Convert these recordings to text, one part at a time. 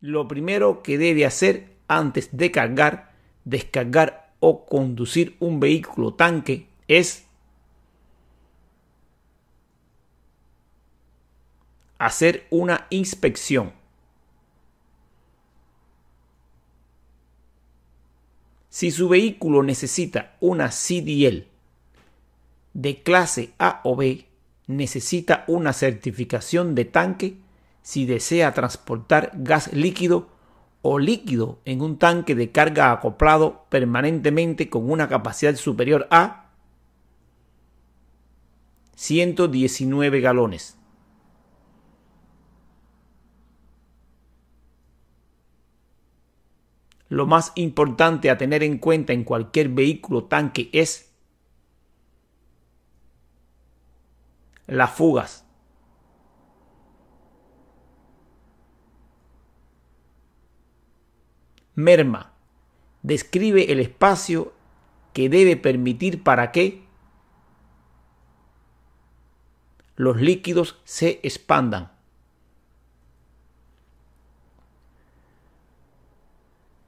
lo primero que debe hacer antes de cargar, descargar o conducir un vehículo tanque es hacer una inspección. Si su vehículo necesita una CDL de clase A o B, necesita una certificación de tanque si desea transportar gas líquido o líquido en un tanque de carga acoplado permanentemente con una capacidad superior a 119 galones. Lo más importante a tener en cuenta en cualquier vehículo tanque es las fugas. merma. Describe el espacio que debe permitir para que los líquidos se expandan.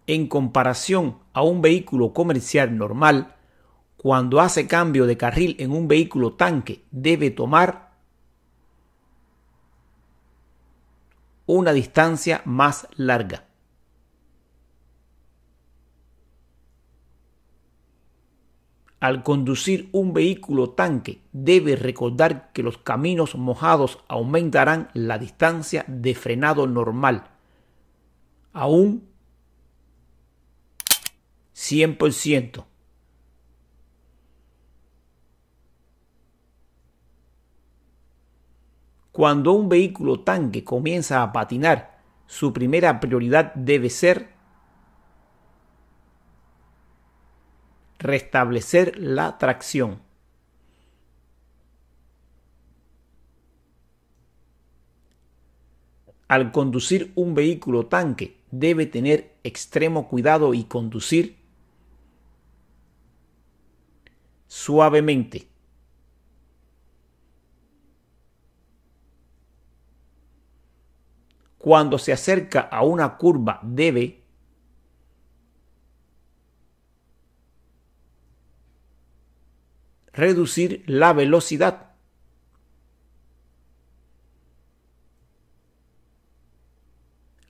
En comparación a un vehículo comercial normal, cuando hace cambio de carril en un vehículo tanque, debe tomar una distancia más larga. al conducir un vehículo tanque debe recordar que los caminos mojados aumentarán la distancia de frenado normal, aún 100%. Cuando un vehículo tanque comienza a patinar, su primera prioridad debe ser restablecer la tracción. Al conducir un vehículo tanque debe tener extremo cuidado y conducir suavemente. Cuando se acerca a una curva debe reducir la velocidad.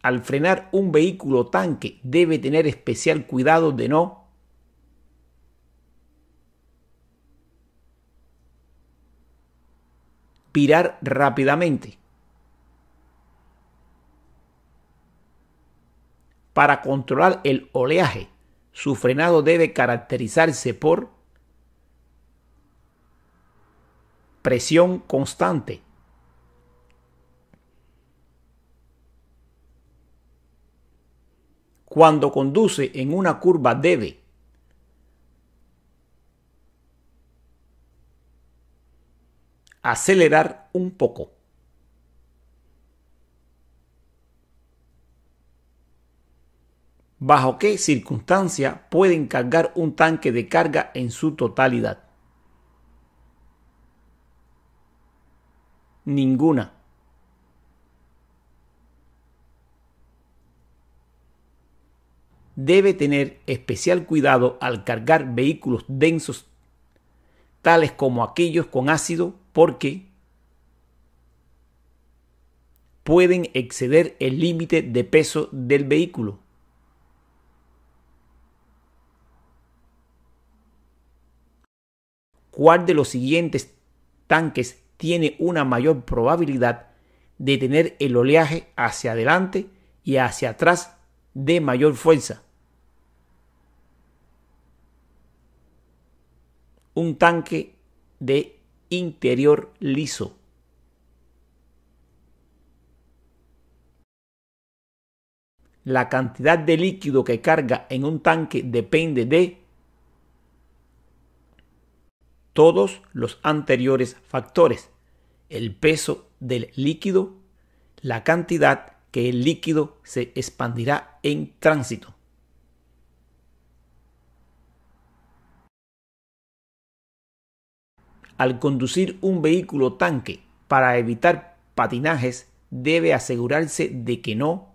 Al frenar un vehículo tanque debe tener especial cuidado de no pirar rápidamente. Para controlar el oleaje, su frenado debe caracterizarse por presión constante. Cuando conduce en una curva debe acelerar un poco. ¿Bajo qué circunstancia pueden cargar un tanque de carga en su totalidad? ninguna. Debe tener especial cuidado al cargar vehículos densos tales como aquellos con ácido porque pueden exceder el límite de peso del vehículo. ¿Cuál de los siguientes tanques tiene una mayor probabilidad de tener el oleaje hacia adelante y hacia atrás de mayor fuerza. Un tanque de interior liso. La cantidad de líquido que carga en un tanque depende de todos los anteriores factores el peso del líquido, la cantidad que el líquido se expandirá en tránsito. Al conducir un vehículo tanque para evitar patinajes, debe asegurarse de que no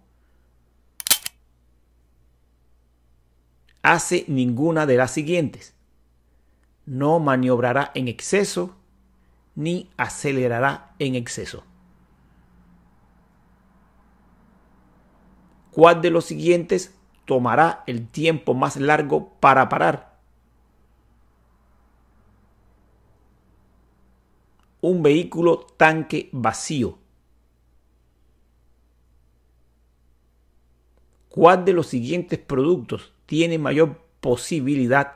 hace ninguna de las siguientes. No maniobrará en exceso, ni acelerará en exceso. ¿Cuál de los siguientes tomará el tiempo más largo para parar? Un vehículo tanque vacío. ¿Cuál de los siguientes productos tiene mayor posibilidad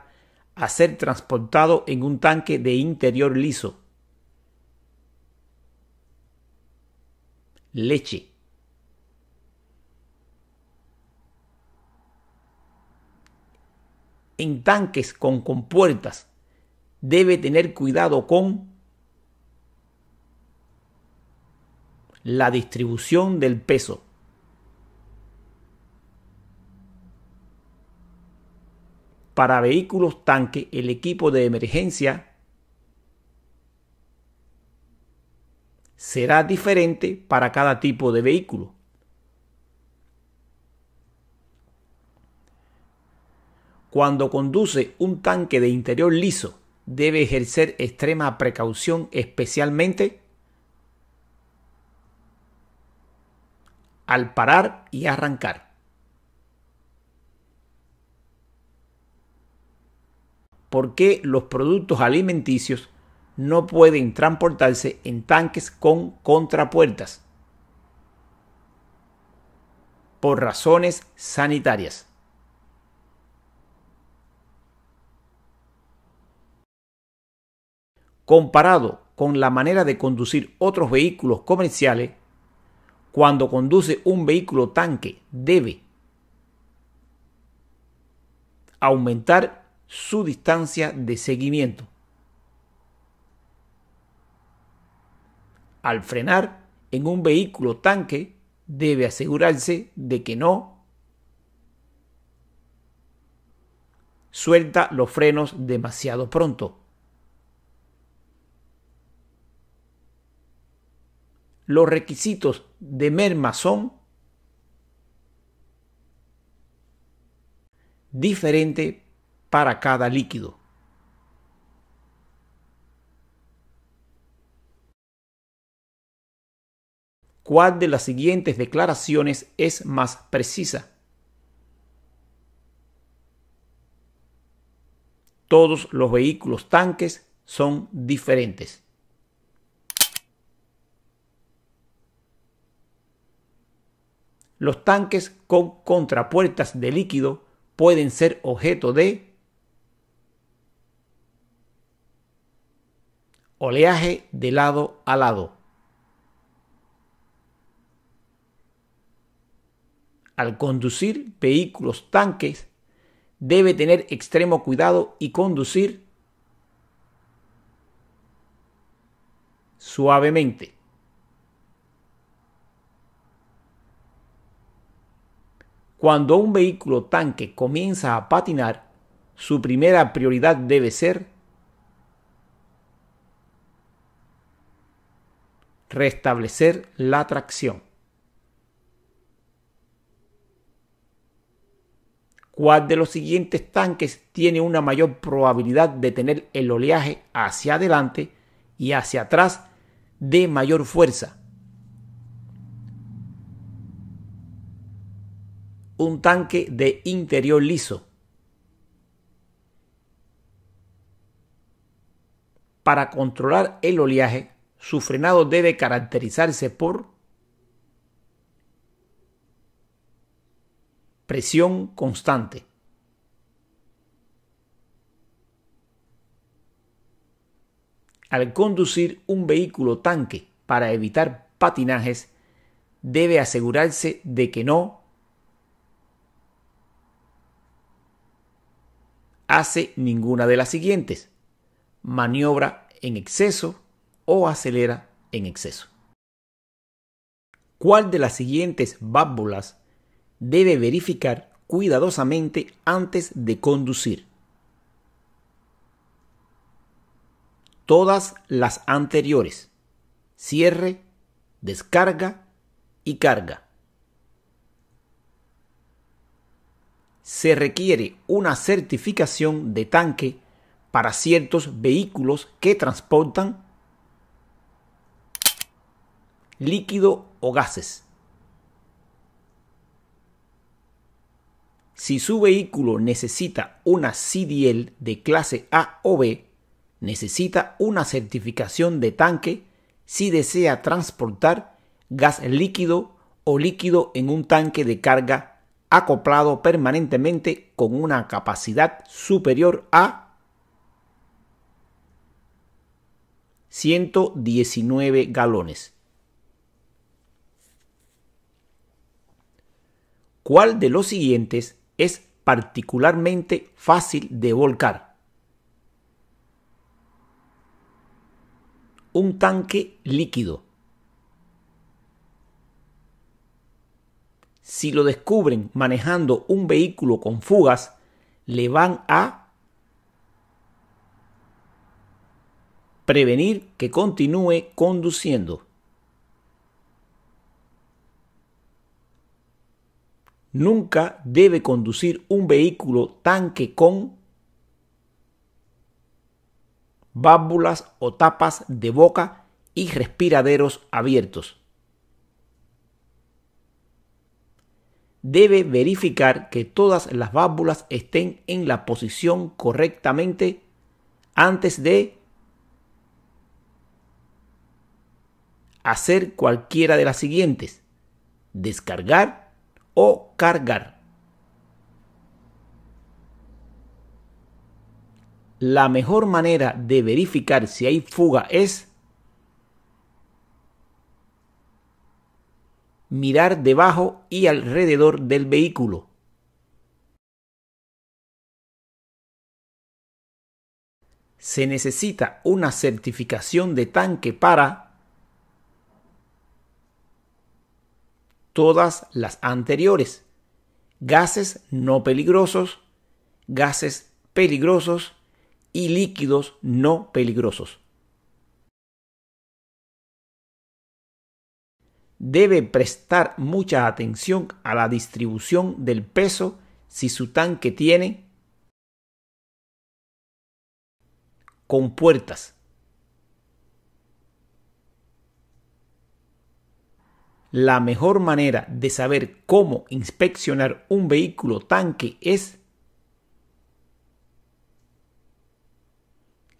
a ser transportado en un tanque de interior liso? leche. En tanques con compuertas debe tener cuidado con la distribución del peso. Para vehículos tanque, el equipo de emergencia será diferente para cada tipo de vehículo. Cuando conduce un tanque de interior liso, debe ejercer extrema precaución especialmente al parar y arrancar. ¿Por qué los productos alimenticios no pueden transportarse en tanques con contrapuertas por razones sanitarias. Comparado con la manera de conducir otros vehículos comerciales, cuando conduce un vehículo tanque debe aumentar su distancia de seguimiento. al frenar en un vehículo tanque debe asegurarse de que no suelta los frenos demasiado pronto. Los requisitos de merma son diferentes para cada líquido. ¿Cuál de las siguientes declaraciones es más precisa? Todos los vehículos tanques son diferentes. Los tanques con contrapuertas de líquido pueden ser objeto de oleaje de lado a lado. al conducir vehículos tanques debe tener extremo cuidado y conducir suavemente. Cuando un vehículo tanque comienza a patinar, su primera prioridad debe ser restablecer la tracción. ¿Cuál de los siguientes tanques tiene una mayor probabilidad de tener el oleaje hacia adelante y hacia atrás de mayor fuerza? Un tanque de interior liso. Para controlar el oleaje, su frenado debe caracterizarse por presión constante. Al conducir un vehículo tanque para evitar patinajes, debe asegurarse de que no hace ninguna de las siguientes. Maniobra en exceso o acelera en exceso. ¿Cuál de las siguientes válvulas debe verificar cuidadosamente antes de conducir. Todas las anteriores. Cierre, descarga y carga. Se requiere una certificación de tanque para ciertos vehículos que transportan líquido o gases. Si su vehículo necesita una CDL de clase A o B, necesita una certificación de tanque si desea transportar gas líquido o líquido en un tanque de carga acoplado permanentemente con una capacidad superior a 119 galones. ¿Cuál de los siguientes es particularmente fácil de volcar. Un tanque líquido. Si lo descubren manejando un vehículo con fugas, le van a prevenir que continúe conduciendo. nunca debe conducir un vehículo tanque con válvulas o tapas de boca y respiraderos abiertos. Debe verificar que todas las válvulas estén en la posición correctamente antes de hacer cualquiera de las siguientes. Descargar o cargar. La mejor manera de verificar si hay fuga es mirar debajo y alrededor del vehículo. Se necesita una certificación de tanque para todas las anteriores. Gases no peligrosos, gases peligrosos y líquidos no peligrosos. Debe prestar mucha atención a la distribución del peso si su tanque tiene compuertas La mejor manera de saber cómo inspeccionar un vehículo tanque es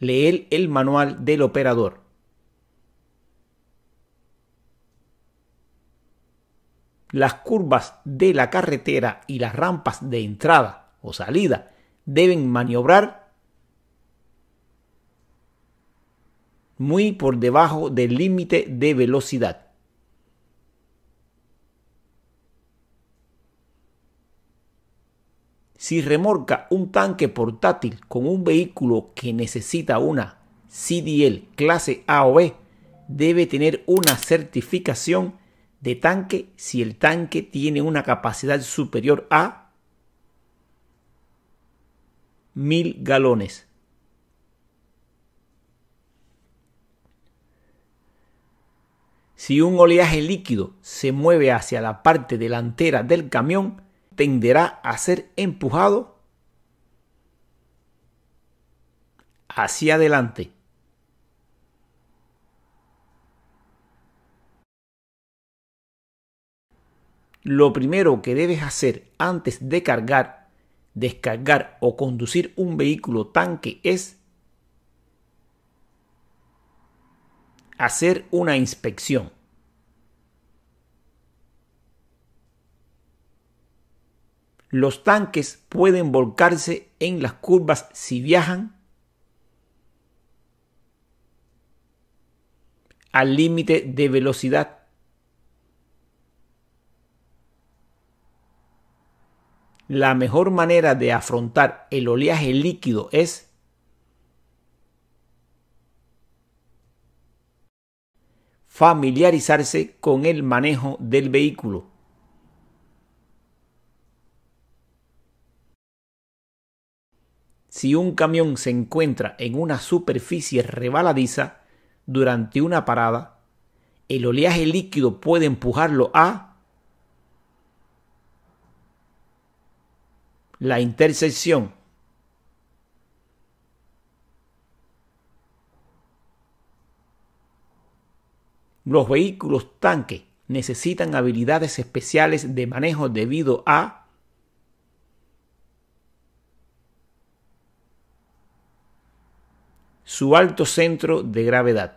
leer el manual del operador. Las curvas de la carretera y las rampas de entrada o salida deben maniobrar muy por debajo del límite de velocidad. Si remorca un tanque portátil con un vehículo que necesita una CDL clase A o B, debe tener una certificación de tanque si el tanque tiene una capacidad superior a 1000 galones. Si un oleaje líquido se mueve hacia la parte delantera del camión, tenderá a ser empujado hacia adelante. Lo primero que debes hacer antes de cargar, descargar o conducir un vehículo tanque es hacer una inspección. los tanques pueden volcarse en las curvas si viajan al límite de velocidad. La mejor manera de afrontar el oleaje líquido es familiarizarse con el manejo del vehículo. si un camión se encuentra en una superficie rebaladiza durante una parada, el oleaje líquido puede empujarlo a la intersección Los vehículos tanque necesitan habilidades especiales de manejo debido a su alto centro de gravedad.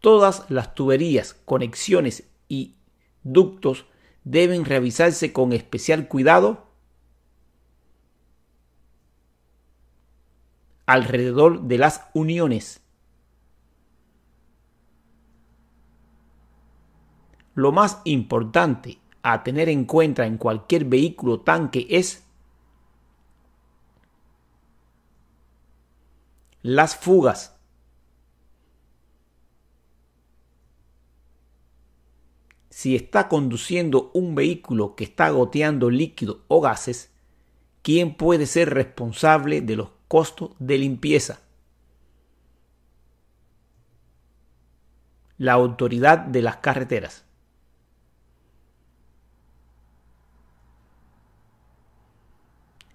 Todas las tuberías, conexiones y ductos deben revisarse con especial cuidado alrededor de las uniones. Lo más importante a tener en cuenta en cualquier vehículo tanque es las fugas. Si está conduciendo un vehículo que está goteando líquido o gases, ¿quién puede ser responsable de los costos de limpieza? La autoridad de las carreteras.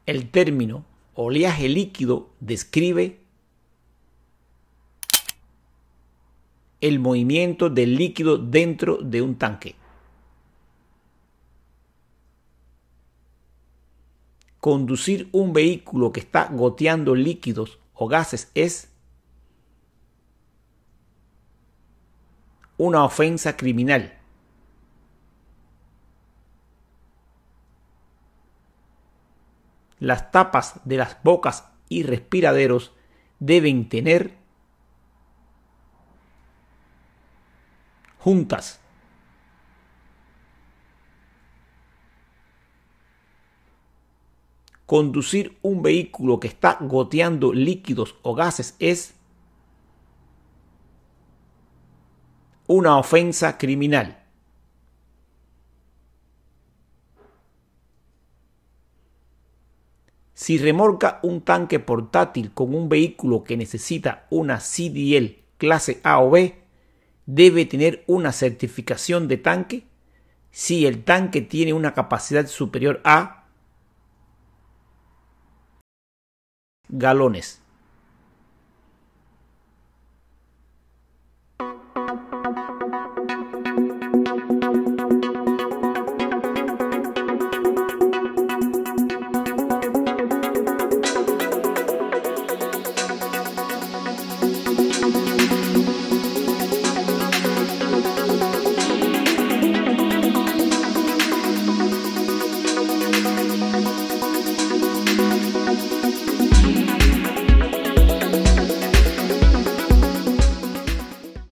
El término oleaje líquido describe el movimiento del líquido dentro de un tanque. Conducir un vehículo que está goteando líquidos o gases es una ofensa criminal. las tapas de las bocas y respiraderos deben tener juntas. Conducir un vehículo que está goteando líquidos o gases es una ofensa criminal. Si remorca un tanque portátil con un vehículo que necesita una CDL clase A o B, debe tener una certificación de tanque si el tanque tiene una capacidad superior a galones.